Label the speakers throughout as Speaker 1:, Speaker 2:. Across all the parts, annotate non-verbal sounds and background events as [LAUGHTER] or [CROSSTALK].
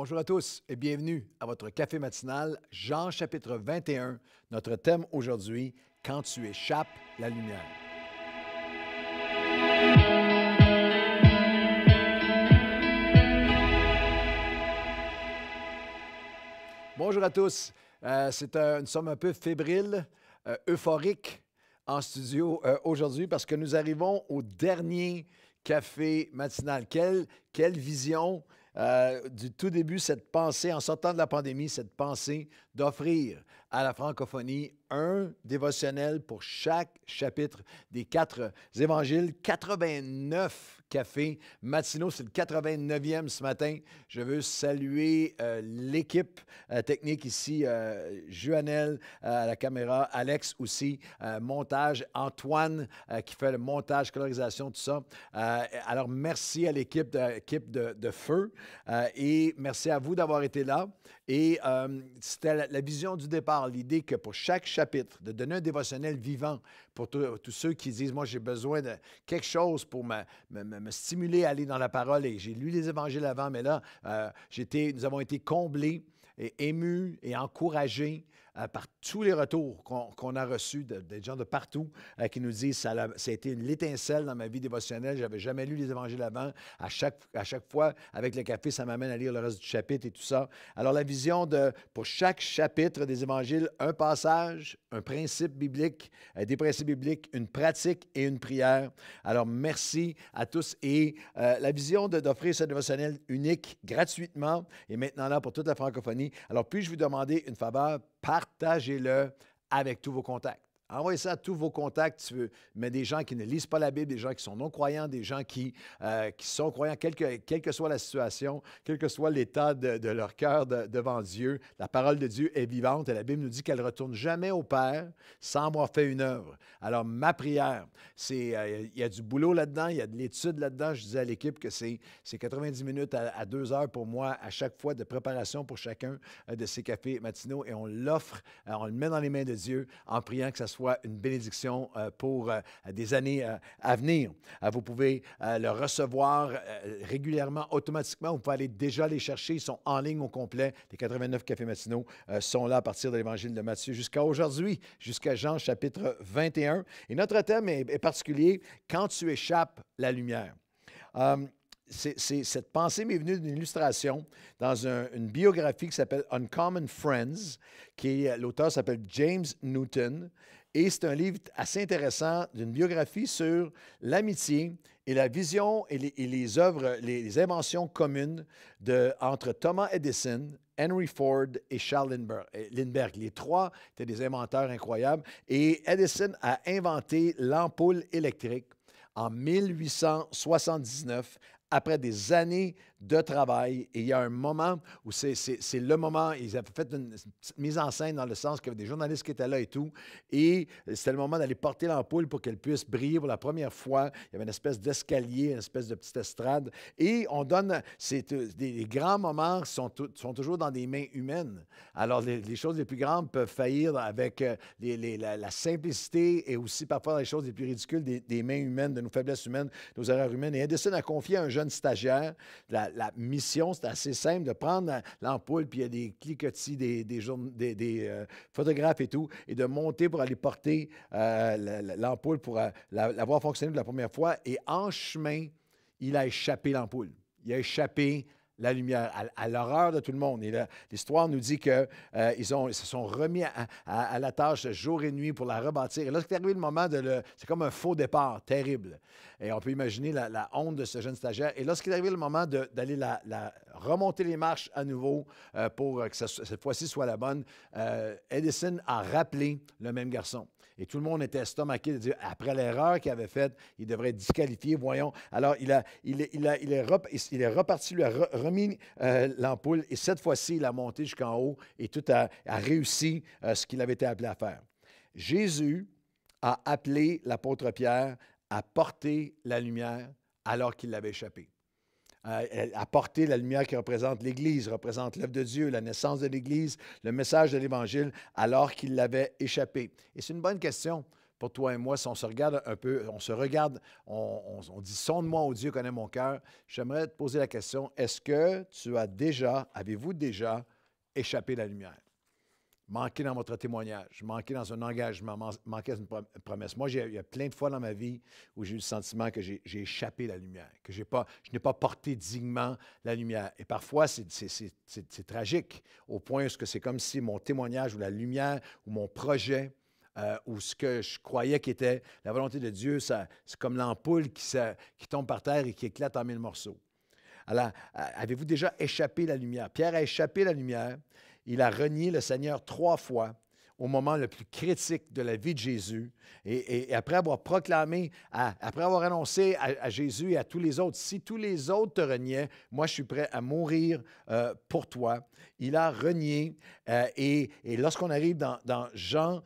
Speaker 1: Bonjour à tous et bienvenue à votre café matinal Jean chapitre 21. Notre thème aujourd'hui, Quand tu échappes la lumière. Bonjour à tous. Euh, c'est une nous sommes un peu fébrile, euh, euphorique en studio euh, aujourd'hui parce que nous arrivons au dernier café matinal. Quelle, quelle vision, euh, du tout début cette pensée, en sortant de la pandémie, cette pensée d'offrir à la francophonie, un dévotionnel pour chaque chapitre des quatre évangiles, 89 cafés Matino, C'est le 89e ce matin. Je veux saluer euh, l'équipe euh, technique ici, euh, euh, à la caméra, Alex aussi, montage, Antoine qui fait le montage, colorisation, tout ça. alors, merci à l'équipe de, de, Feu et merci à vous d'avoir été là. Et euh, c'était la, vision du départ, l'idée que pour chaque chapitre, de donner un dévotionnel vivant pour tous ceux qui disent, moi j'ai besoin de quelque chose pour me, stimuler à aller dans la parole. Et j'ai lu les évangiles avant, mais là, euh, nous avons été comblés et émus et encouragés euh, par tous les retours qu'on a reçus des gens de partout euh, qui nous disent ça, ça a été l'étincelle dans ma vie dévotionnelle. J'avais jamais lu les évangiles avant. À chaque, à chaque fois, avec le café, ça m'amène à lire le reste du chapitre et tout ça. Alors, la vision de, pour chaque chapitre des évangiles, un passage, un principe biblique, euh, des principes bibliques, une pratique et une prière. Alors, merci à tous. Et la vision d'offrir ce dévotionnel unique gratuitement et maintenant là pour toute la francophonie. Alors, puis-je vous demander une faveur? par partagez-le avec tous vos contacts. Envoyez ah ça à tous vos contacts, tu veux, mais des gens qui ne lisent pas la Bible, des gens qui sont non-croyants, des gens qui, euh, qui sont croyants, quelle que, quelle que, soit la situation, quel que soit l'état de, de, leur cœur devant Dieu. La parole de Dieu est vivante et la Bible nous dit qu'elle ne retourne jamais au Père sans avoir fait une œuvre. Alors, ma prière, c'est euh, il y a du boulot là-dedans, il y a de l'étude là-dedans. Je disais à l'équipe que c'est 90 minutes à, 2 deux heures pour moi à chaque fois de préparation pour chacun euh, de ces cafés matinaux et on l'offre, on le met dans les mains de Dieu en priant que ça soit soit une bénédiction euh, pour euh, des années euh, à venir. vous pouvez le recevoir régulièrement, automatiquement. Vous pouvez aller déjà les chercher. Ils sont en ligne au complet. Les 89 cafés matinaux sont là à partir de l'Évangile de Matthieu jusqu'à aujourd'hui, jusqu'à Jean chapitre 21. Et notre thème est, particulier, quand tu échappes la lumière. cette pensée m'est venue d'une illustration dans une biographie qui s'appelle Uncommon Friends, qui l'auteur s'appelle James Newton. Et c'est un livre assez intéressant d'une biographie sur l'amitié et la vision et les, œuvres, les, inventions communes de, entre Thomas Edison, Henry Ford et Charles Lindbergh. Les trois étaient des inventeurs incroyables. Et Edison a inventé l'ampoule électrique en 1879 après des années de travail. Et il y a un moment où c'est le moment, ils avaient fait une, mise en scène dans le sens qu'il y avait des journalistes qui étaient là et tout. Et c'était le moment d'aller porter l'ampoule pour qu'elle puisse briller pour la première fois. Il y avait une espèce d'escalier, une espèce de petite estrade. Et on donne, c'est euh, des, grands moments sont, sont toujours dans des mains humaines. Alors les, choses les plus grandes peuvent faillir avec euh, la, simplicité et aussi parfois les choses les plus ridicules des, mains humaines, de nos faiblesses humaines, nos erreurs humaines. Et elle a confié à un jeune jeune stagiaire. La, mission, c'était assez simple de prendre l'ampoule, puis il y a des cliquetis, des, des, des, euh, photographes et tout, et de monter pour aller porter euh, l'ampoule pour euh, la, l'avoir fonctionné pour la première fois. Et en chemin, il a échappé l'ampoule. Il a échappé la lumière, à, l'horreur de tout le monde. Et l'histoire nous dit qu'ils euh, ils ils se sont remis à, la tâche jour et nuit pour la rebâtir. Et est arrivé le moment de le. C'est comme un faux départ, terrible. Et on peut imaginer la, honte de ce jeune stagiaire. Et lorsqu'il est arrivé le moment d'aller la, remonter les marches à nouveau euh, pour que cette fois-ci soit la bonne, euh, Edison a rappelé le même garçon. Et tout le monde était estomaqué de dire, après l'erreur qu'il avait faite, il devrait être disqualifié, voyons. Alors, il, a, il, il, est, il est reparti, lui a remis euh, l'ampoule, et cette fois-ci, il a monté jusqu'en haut, et tout a, réussi euh, ce qu'il avait été appelé à faire. Jésus a appelé l'apôtre Pierre à porter la lumière alors qu'il l'avait échappé porté la lumière qui représente l'Église, représente l'œuvre de Dieu, la naissance de l'Église, le message de l'Évangile, alors qu'il l'avait échappé? Et c'est une bonne question pour toi et moi, si on se regarde un peu, on se regarde, on, dit sonde-moi, oh Dieu connais mon cœur, j'aimerais te poser la question, est-ce que tu as déjà, avez-vous déjà échappé la lumière? manquer dans votre témoignage, manquer dans un engagement, manquer dans une, promesse. Moi, il y a plein de fois dans ma vie où j'ai eu le sentiment que j'ai échappé la lumière, que je n'ai pas porté dignement la lumière. Et parfois, c'est tragique, au point où c'est comme si mon témoignage ou la lumière ou mon projet euh, ou ce que je croyais qu'était la volonté de Dieu, c'est comme l'ampoule qui, qui tombe par terre et qui éclate en mille morceaux. Alors, avez-vous déjà échappé la lumière? Pierre a échappé la lumière il a renié le Seigneur trois fois au moment le plus critique de la vie de Jésus. Et, après avoir proclamé, après avoir annoncé à, Jésus et à tous les autres, si tous les autres te reniaient, moi je suis prêt à mourir euh, pour toi. Il a renié. Euh, et, lorsqu'on arrive dans, Jean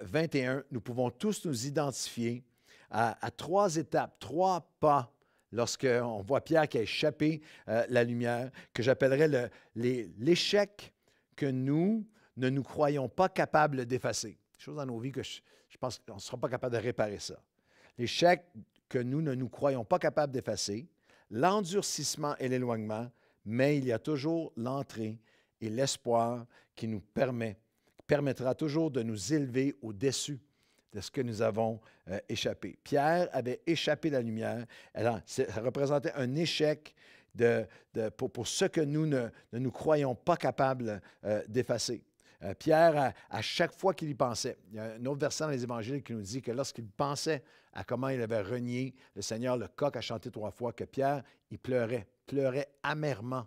Speaker 1: 21, euh, nous pouvons tous nous identifier à, à trois étapes, trois pas lorsqu'on voit Pierre qui a échappé la lumière, que j'appellerais l'échec que nous ne nous croyons pas capables d'effacer. Chose dans nos vies que je, pense qu'on ne sera pas capable de réparer ça. L'échec que nous ne nous croyons pas capables d'effacer, l'endurcissement et l'éloignement, mais il y a toujours l'entrée et l'espoir qui nous permet, permettra toujours de nous élever au-dessus de ce que nous avons euh, échappé. Pierre avait échappé la lumière. Alors, ça représentait un échec pour, ce que nous ne, nous croyons pas capables euh, d'effacer. Euh, Pierre, à, à, chaque fois qu'il y pensait, il y a un autre verset dans les Évangiles qui nous dit que lorsqu'il pensait à comment il avait renié le Seigneur, le coq a chanté trois fois, que Pierre, il pleurait, pleurait amèrement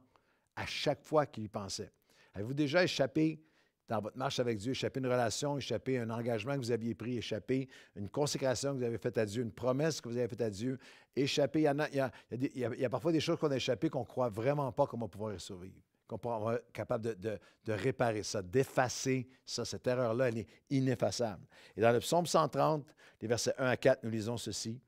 Speaker 1: à chaque fois qu'il y pensait. Avez-vous déjà échappé dans votre marche avec Dieu, échapper une relation, échapper un engagement que vous aviez pris, échapper une consécration que vous avez faite à Dieu, une promesse que vous avez faite à Dieu, échapper. Il y, a, il, y a, parfois des choses qu'on a échappées qu'on ne croit vraiment pas qu'on va pouvoir survivre, qu'on va être capable de, réparer ça, d'effacer ça. Cette erreur-là, elle est ineffaçable. Et dans le psaume 130, les versets 1 à 4, nous lisons ceci.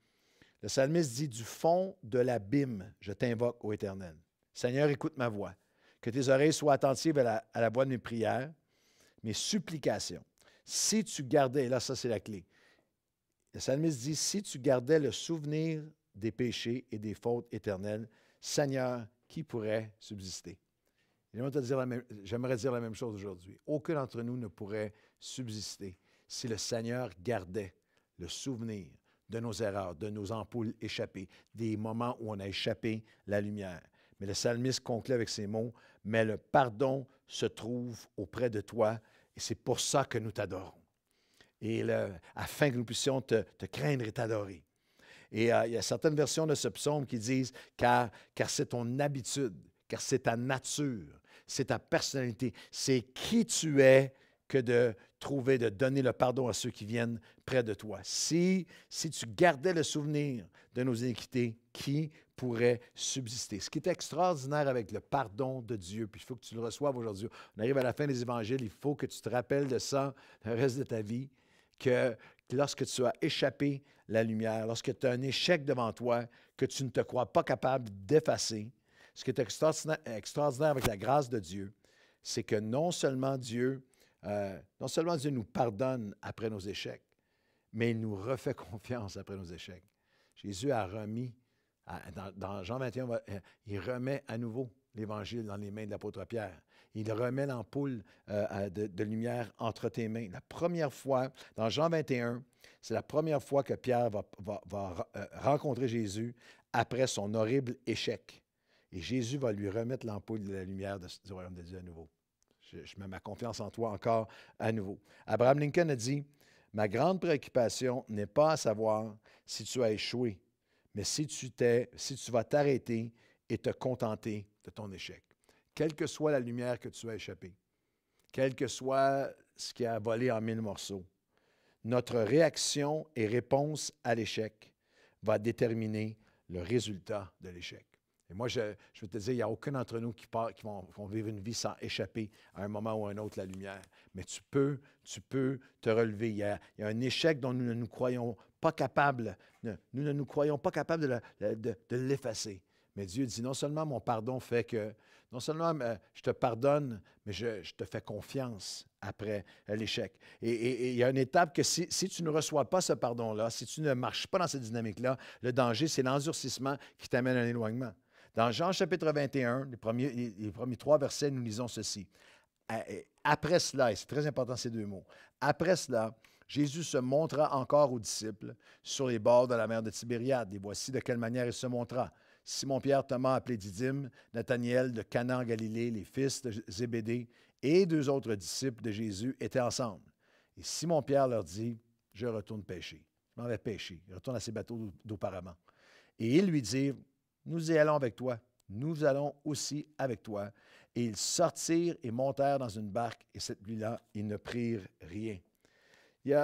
Speaker 1: Le psalmiste dit Du fond de l'abîme, je t'invoque, ô Éternel. Seigneur, écoute ma voix. Que tes oreilles soient attentives à la, à la voix de mes prières mes supplications. Si tu gardais, et là ça c'est la clé, le salmiste dit, si tu gardais le souvenir des péchés et des fautes éternelles, Seigneur, qui pourrait subsister? J'aimerais dire, dire, la même chose aujourd'hui. Aucun d'entre nous ne pourrait subsister si le Seigneur gardait le souvenir de nos erreurs, de nos ampoules échappées, des moments où on a échappé la lumière. Mais le psalmiste conclut avec ces mots, mais le pardon se trouve auprès de toi et c'est pour ça que nous t'adorons. Et afin que nous puissions te, craindre et t'adorer. Et euh, il y a certaines versions de ce psaume qui disent car, car c'est ton habitude, car c'est ta nature, c'est ta personnalité, c'est qui tu es que de trouver, de donner le pardon à ceux qui viennent près de toi. Si, si tu gardais le souvenir de nos iniquités, qui pourrait subsister? Ce qui est extraordinaire avec le pardon de Dieu, puis il faut que tu le reçoives aujourd'hui. On arrive à la fin des évangiles, il faut que tu te rappelles de ça le reste de ta vie, que lorsque tu as échappé la lumière, lorsque tu as un échec devant toi, que tu ne te crois pas capable d'effacer, ce qui est extraordinaire avec la grâce de Dieu, c'est que non seulement Dieu euh, non seulement Dieu nous pardonne après nos échecs, mais il nous refait [LAUGHS] confiance après nos échecs. Jésus a remis, dans, Jean 21, euh, il remet à nouveau l'Évangile dans les mains de l'apôtre Pierre. Il remet l'ampoule euh, de, lumière entre tes mains. La première fois, dans Jean 21, c'est la première fois que Pierre va, va rencontrer Jésus après son horrible échec. Et Jésus va lui remettre l'ampoule de la lumière du royaume de Dieu à nouveau. Je, mets ma confiance en toi encore à nouveau. Abraham Lincoln a dit Ma grande préoccupation n'est pas à savoir si tu as échoué, mais si tu, t'es, si tu vas t'arrêter et te contenter de ton échec. Quelle que soit la lumière que tu as échappée, quel que soit ce qui a volé en mille morceaux, notre réaction et réponse à l'échec va déterminer le résultat de l'échec. Et moi, je, je veux te dire, il n'y a aucun d'entre nous qui, part, qui, vont, vont, vivre une vie sans échapper à un moment ou à un autre la lumière. Mais tu peux, tu peux te relever. Il y a, il y a un échec dont nous ne nous croyons pas capables. Nous ne nous croyons pas capables de l'effacer. Mais Dieu dit, non seulement mon pardon fait que, non seulement euh, je te pardonne, mais je, je te fais confiance après l'échec. Et il y a une étape que si, si tu ne reçois pas ce pardon-là, si tu ne marches pas dans cette dynamique-là, le danger, c'est l'endurcissement qui t'amène à éloignement. Dans Jean chapitre 21, les premiers, trois versets, nous lisons ceci. Après cela, et c'est très important ces deux mots, après cela, Jésus se montra encore aux disciples sur les bords de la mer de Tibériade. Et voici de quelle manière il se montra. Simon-Pierre, Thomas, appelé Didyme, Nathaniel de Canaan, Galilée, les fils de Zébédée et deux autres disciples de Jésus étaient ensemble. Et Simon-Pierre leur dit, je retourne pêcher. Je m'en vais pêcher. Il retourne à ses bateaux d'auparavant. Et ils lui dirent, nous y allons avec toi. Nous allons aussi avec toi. Et ils sortirent et montèrent dans une barque, et cette nuit-là, ils ne prirent rien.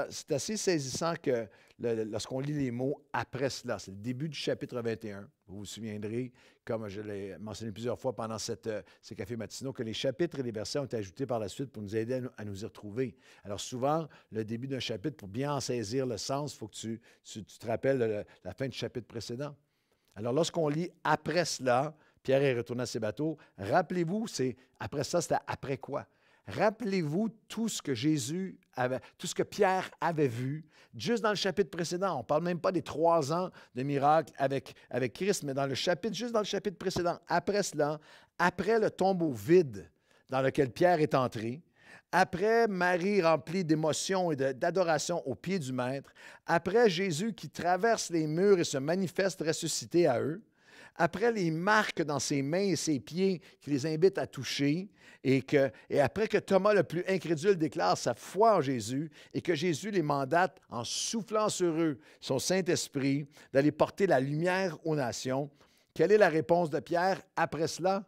Speaker 1: C'est assez saisissant que lorsqu'on lit les mots après cela, c'est le début du chapitre 21. Vous vous souviendrez, comme je l'ai mentionné plusieurs fois pendant cette, euh, ces cafés matinaux, que les chapitres et les versets ont été ajoutés par la suite pour nous aider à nous, y retrouver. Alors souvent, le début d'un chapitre, pour bien en saisir le sens, il faut que tu, tu, te rappelles la fin du chapitre précédent. Alors, lorsqu'on lit après cela, Pierre est retourné à ses bateaux. Rappelez-vous, c'est après ça, c'était après quoi? Rappelez-vous tout ce que Jésus avait, tout ce que Pierre avait vu, juste dans le chapitre précédent. On ne parle même pas des trois ans de miracles avec, avec Christ, mais dans le chapitre, juste dans le chapitre précédent, après cela, après le tombeau vide dans lequel Pierre est entré, après Marie remplie d'émotion et d'adoration au pieds du Maître, après Jésus qui traverse les murs et se manifeste ressuscité à eux, après les marques dans ses mains et ses pieds qui les invitent à toucher, et, et après que Thomas le plus incrédule déclare sa foi en Jésus, et que Jésus les mandate en soufflant sur eux son Saint-Esprit d'aller porter la lumière aux nations, quelle est la réponse de Pierre après cela?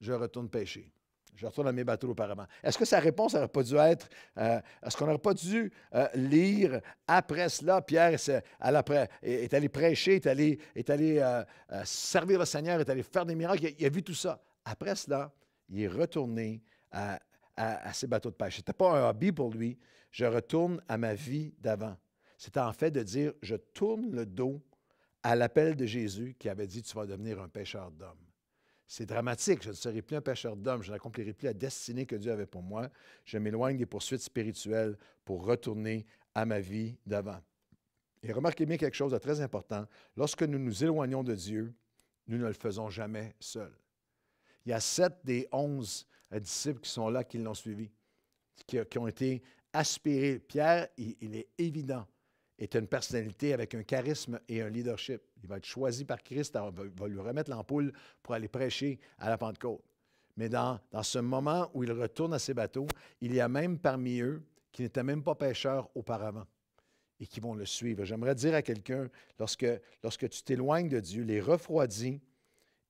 Speaker 1: Je retourne pêcher. Je retourne à mes bateaux auparavant. Est-ce que sa réponse n'aurait pas dû être, euh, est-ce qu'on n'aurait pas dû euh, lire après cela, Pierre est, allé prêcher, est allé, euh, servir le Seigneur, est allé faire des miracles, il a, vu tout ça. Après cela, il est retourné à, ses bateaux de pêche. Ce n'était pas un hobby pour lui. Je retourne à ma vie d'avant. C'était en fait de dire, je tourne le dos à l'appel de Jésus qui avait dit, tu vas devenir un pêcheur d'hommes. C'est dramatique. Je ne serai plus un pêcheur d'hommes. Je n'accomplirai plus la destinée que Dieu avait pour moi. Je m'éloigne des poursuites spirituelles pour retourner à ma vie d'avant. Et remarquez bien quelque chose de très important. Lorsque nous nous éloignons de Dieu, nous ne le faisons jamais seuls. Il y a sept des onze euh, disciples qui sont là, qui l'ont suivi, qui, ont été aspirés. Pierre, il est évident est une personnalité avec un charisme et un leadership. Il va être choisi par Christ, il va lui remettre l'ampoule pour aller prêcher à la Pentecôte. Mais dans, dans ce moment où il retourne à ses bateaux, il y a même parmi eux qui n'étaient même pas pêcheurs auparavant et qui vont le suivre. J'aimerais dire à quelqu'un, lorsque, lorsque tu t'éloignes de Dieu, les refroidis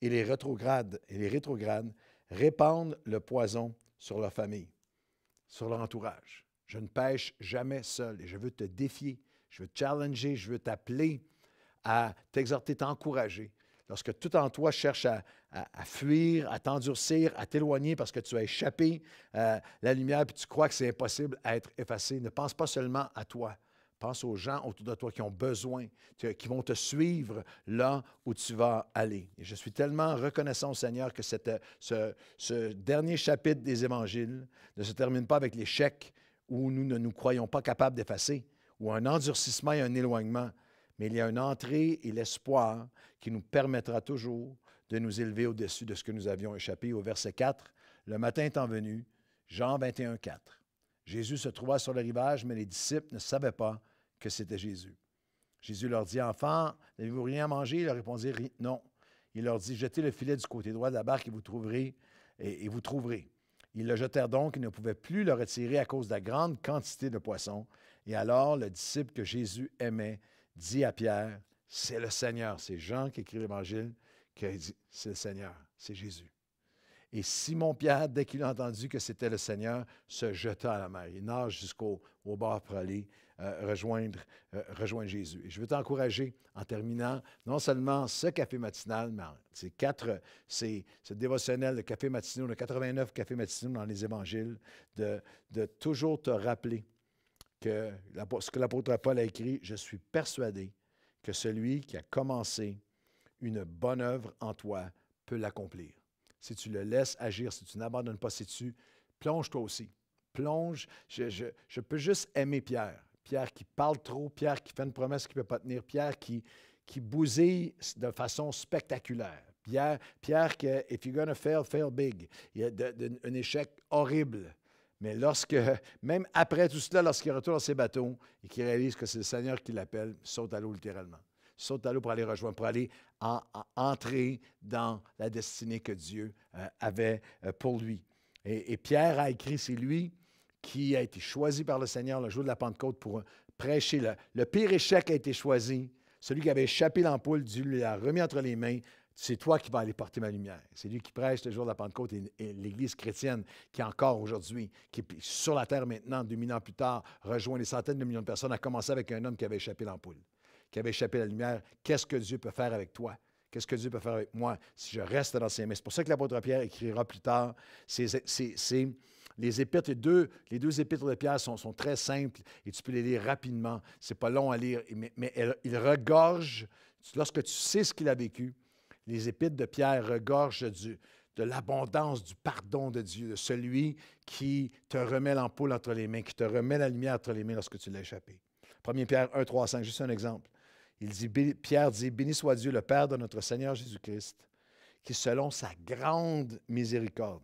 Speaker 1: et les rétrogrades, et les rétrogrades répandent le poison sur leur famille, sur leur entourage. Je ne pêche jamais seul et je veux te défier je veux te challenger, je veux t'appeler à t'exhorter, t'encourager. Lorsque tout en toi cherche à, fuir, à t'endurcir, à t'éloigner parce que tu as échappé à euh, la lumière puis tu crois que c'est impossible à être effacé, ne pense pas seulement à toi. Pense aux gens autour de toi qui ont besoin, qui vont te suivre là où tu vas aller. je suis tellement reconnaissant au Seigneur que ce, ce dernier chapitre des Évangiles ne se termine pas avec l'échec où nous ne nous croyons pas capables d'effacer, ou un endurcissement et un éloignement, mais il y a une entrée et l'espoir qui nous permettra toujours de nous élever au-dessus de ce que nous avions échappé. Au verset 4, le matin étant venu, Jean 21, 4. Jésus se trouva sur le rivage, mais les disciples ne savaient pas que c'était Jésus. Jésus leur dit, Enfants, n'avez-vous rien à manger? Ils leur répondirent, Non. Il leur dit, Jetez le filet du côté droit de la barque et vous trouverez. Et, vous trouverez. Ils le jetèrent donc, ils ne pouvaient plus le retirer à cause de la grande quantité de poissons. Et alors le disciple que Jésus aimait dit à Pierre, c'est le Seigneur. C'est Jean qui écrit l'Évangile qui a dit, c'est le Seigneur, c'est Jésus. Et Simon-Pierre, dès qu'il a entendu que c'était le Seigneur, se jeta à la mer. Il nage jusqu'au au bord pour aller euh, rejoindre, euh, rejoindre Jésus. Et je veux t'encourager en terminant non seulement ce café matinal, mais ces quatre, c'est ce dévotionnel, le café matinal, le 89 café matinal dans les évangiles, de, de toujours te rappeler que ce que l'apôtre Paul a écrit, je suis persuadé que celui qui a commencé une bonne œuvre en toi peut l'accomplir. Si tu le laisses agir, si tu n'abandonnes pas, si tu plonges toi aussi. Plonge, je, peux juste aimer Pierre. Pierre qui parle trop, Pierre qui fait une promesse qu'il ne peut pas tenir, Pierre qui, qui bousille de façon spectaculaire. Pierre, Pierre que, if you're going to fail, fail big. Il y a un échec horrible. Mais lorsque, [LAUGHS] même après tout cela, lorsqu'il retourne à ses bateaux et qu'il réalise que c'est le Seigneur qui l'appelle, saute à l'eau littéralement. Saute à l'eau pour aller rejoindre, pour aller entrer dans la destinée que Dieu euh, avait euh, pour lui. Et, Pierre a écrit, c'est lui qui a été choisi par le Seigneur le jour de la Pentecôte pour euh, prêcher. Le, pire échec a été choisi. Celui qui avait échappé l'ampoule, Dieu lui l'a remis entre les mains c'est toi qui vas aller porter ma lumière. C'est lui qui prêche le jour de la Pentecôte et, l'Église chrétienne qui est encore aujourd'hui, qui est sur la terre maintenant, 2000 ans plus tard, rejoint les centaines de millions de personnes, a commencé avec un homme qui avait échappé l'ampoule, qui avait échappé la lumière. Qu'est-ce que Dieu peut faire avec toi? Qu'est-ce que Dieu peut faire avec moi si je reste dans ces messes C'est pour ça que l'apôtre Pierre écrira plus tard. les épîtres, deux, les deux épîtres de Pierre sont, sont, très simples et tu peux les lire rapidement. C'est pas long à lire, mais, mais elle, il regorge. Lorsque tu sais ce qu'il a vécu, les épites de Pierre regorgent de l'abondance du pardon de Dieu, de celui qui te remet l'ampoule entre les mains, qui te remet la lumière entre les mains lorsque tu l'as échappé. 1 Pierre 1, 3, 5, juste un exemple. Il dit, Pierre dit, Béni soit Dieu, le Père de notre Seigneur Jésus-Christ, qui, selon sa grande miséricorde,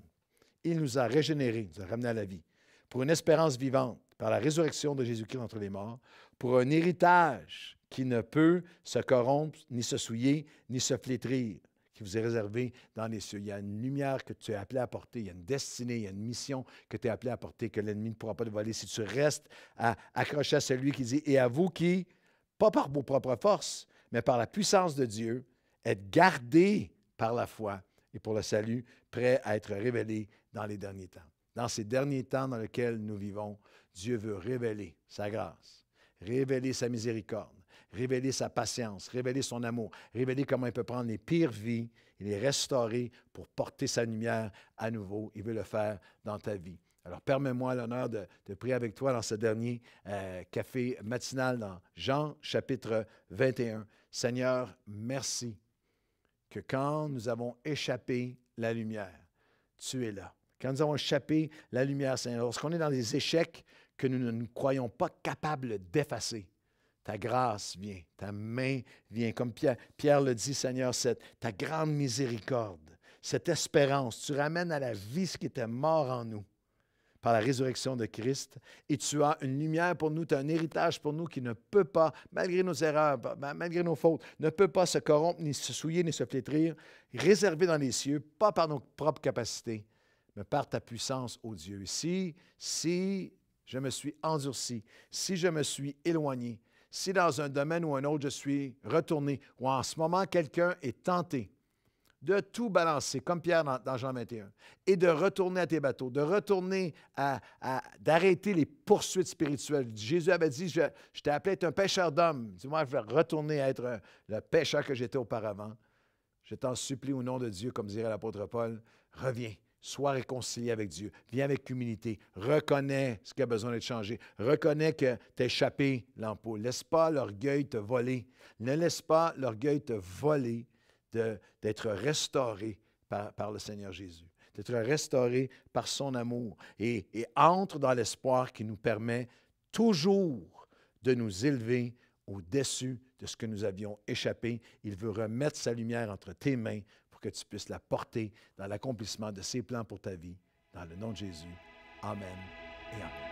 Speaker 1: il nous a régénérés, nous a ramenés à la vie, pour une espérance vivante, par la résurrection de Jésus-Christ entre les morts, pour un héritage qui ne peut se corrompre, ni se souiller, ni se flétrir, qui vous est réservé dans les cieux. Il y a une lumière que tu es appelé à porter, il y a une destinée, il y a une mission que tu es appelé à porter, que l'ennemi ne pourra pas te voler si tu restes à, accroché à celui qui dit, et à vous qui, pas par vos propres forces, mais par la puissance de Dieu, êtes gardés par la foi et pour le salut, prêts à être révélés dans les derniers temps. Dans ces derniers temps dans lesquels nous vivons, Dieu veut révéler sa grâce, révéler sa miséricorde, révéler sa patience, révéler son amour, révéler comment il peut prendre les pires vies et les restaurer pour porter sa lumière à nouveau. Il veut le faire dans ta vie. Alors, permets-moi l'honneur de, prier avec toi dans ce dernier euh, café matinal dans Jean chapitre 21. Seigneur, merci que quand nous avons échappé la lumière, tu es là. Quand nous avons échappé la lumière, Seigneur, lorsqu'on est dans des échecs que nous ne croyons pas capables d'effacer, ta grâce vient, ta main vient. Comme Pierre, le dit, Seigneur, ta grande miséricorde, cette espérance, tu ramènes à la vie ce qui était mort en nous par la résurrection de Christ. Et tu as une lumière pour nous, tu as un héritage pour nous qui ne peut pas, malgré nos erreurs, malgré nos fautes, ne peut pas se corrompre, ni se souiller, ni se flétrir, réservé dans les cieux, pas par nos propres capacités, mais par ta puissance, ô Dieu. Si, si je me suis endurci, si je me suis éloigné, si dans un domaine ou un autre, je suis retourné, ou en ce moment, quelqu'un est tenté de tout balancer, comme Pierre dans, Jean 21, et de retourner à tes bateaux, de retourner à, d'arrêter les poursuites spirituelles. Jésus avait dit, je, t'ai appelé à être un pêcheur d'hommes. Dis-moi, je vais retourner à être le pêcheur que j'étais auparavant. Je t'en supplie au nom de Dieu, comme dirait l'apôtre Paul, reviens, Sois réconcilié avec Dieu. Viens avec humilité. Reconnais ce qui a besoin d'être changé. Reconnais que as échappé l'ampoule. Laisse pas l'orgueil te voler. Ne laisse pas l'orgueil te voler d'être restauré par, le Seigneur Jésus, d'être restauré par son amour et entre dans l'espoir qui nous permet toujours de nous élever au-dessus de ce que nous avions échappé. Il veut remettre sa lumière entre tes mains que tu puisses la porter dans l'accomplissement de ses plans pour ta vie. Dans le nom de Jésus. Amen et Amen.